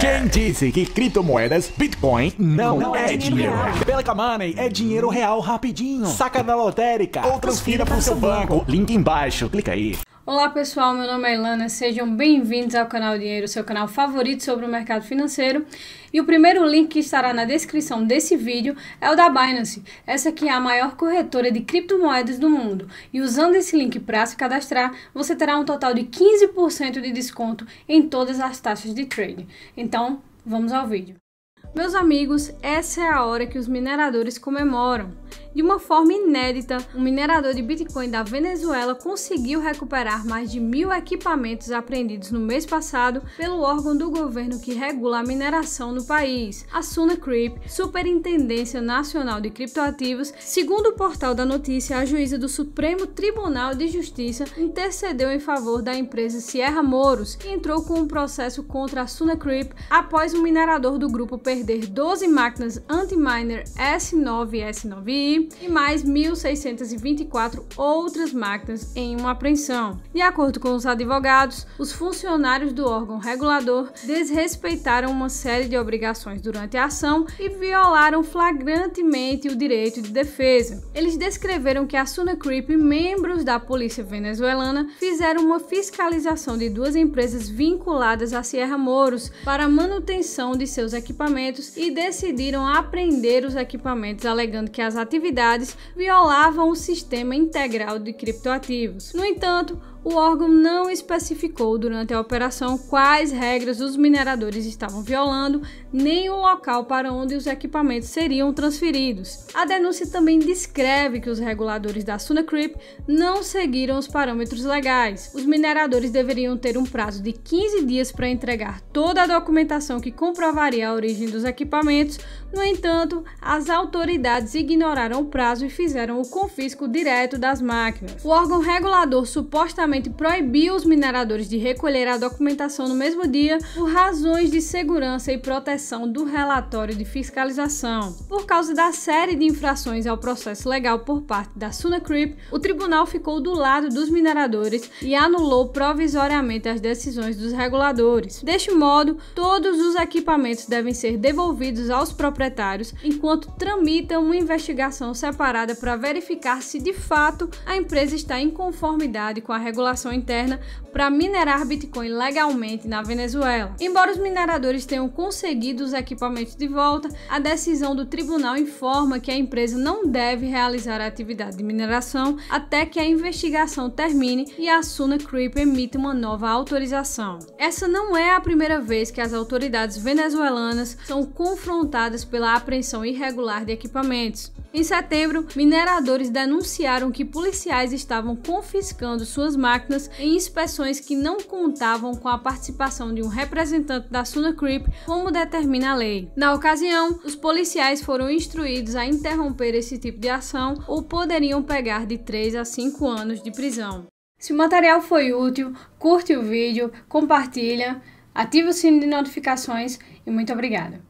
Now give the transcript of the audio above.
Quem disse que criptomoedas, Bitcoin, não, não é, é dinheiro? dinheiro. Pelica Money é dinheiro real rapidinho. Saca na lotérica ou transfira para o seu banco. Link embaixo. Clica aí. Olá pessoal, meu nome é Ilana, sejam bem-vindos ao canal Dinheiro, seu canal favorito sobre o mercado financeiro. E o primeiro link que estará na descrição desse vídeo é o da Binance, essa que é a maior corretora de criptomoedas do mundo. E usando esse link para se cadastrar, você terá um total de 15% de desconto em todas as taxas de trade. Então, vamos ao vídeo. Meus amigos, essa é a hora que os mineradores comemoram. De uma forma inédita, um minerador de Bitcoin da Venezuela conseguiu recuperar mais de mil equipamentos apreendidos no mês passado pelo órgão do governo que regula a mineração no país, a Sunacrip, Superintendência Nacional de Criptoativos. Segundo o portal da notícia, a juíza do Supremo Tribunal de Justiça intercedeu em favor da empresa Sierra Moros e entrou com um processo contra a Sunacrip após o um minerador do grupo perder 12 máquinas anti-miner S9 S9i e mais 1.624 outras máquinas em uma apreensão. De acordo com os advogados, os funcionários do órgão regulador desrespeitaram uma série de obrigações durante a ação e violaram flagrantemente o direito de defesa. Eles descreveram que a Suna e membros da polícia venezuelana fizeram uma fiscalização de duas empresas vinculadas à Sierra Moros para manutenção de seus equipamentos e decidiram apreender os equipamentos alegando que as atividades atividades violavam o sistema integral de criptoativos. No entanto, o órgão não especificou durante a operação quais regras os mineradores estavam violando, nem o local para onde os equipamentos seriam transferidos. A denúncia também descreve que os reguladores da Sunacrip não seguiram os parâmetros legais. Os mineradores deveriam ter um prazo de 15 dias para entregar toda a documentação que comprovaria a origem dos equipamentos, no entanto, as autoridades ignoraram o prazo e fizeram o confisco direto das máquinas. O órgão regulador supostamente simplesmente proibiu os mineradores de recolher a documentação no mesmo dia por razões de segurança e proteção do relatório de fiscalização. Por causa da série de infrações ao processo legal por parte da Sunacrip, o tribunal ficou do lado dos mineradores e anulou provisoriamente as decisões dos reguladores. Deste modo, todos os equipamentos devem ser devolvidos aos proprietários enquanto tramita uma investigação separada para verificar se de fato a empresa está em conformidade com a regulação regulação interna para minerar Bitcoin legalmente na Venezuela. Embora os mineradores tenham conseguido os equipamentos de volta, a decisão do tribunal informa que a empresa não deve realizar a atividade de mineração até que a investigação termine e a Suna Creep emita uma nova autorização. Essa não é a primeira vez que as autoridades venezuelanas são confrontadas pela apreensão irregular de equipamentos. Em setembro, mineradores denunciaram que policiais estavam confiscando suas máquinas em inspeções que não contavam com a participação de um representante da Sunacrip, como determina a lei. Na ocasião, os policiais foram instruídos a interromper esse tipo de ação ou poderiam pegar de 3 a 5 anos de prisão. Se o material foi útil, curte o vídeo, compartilha, ative o sino de notificações e muito obrigada!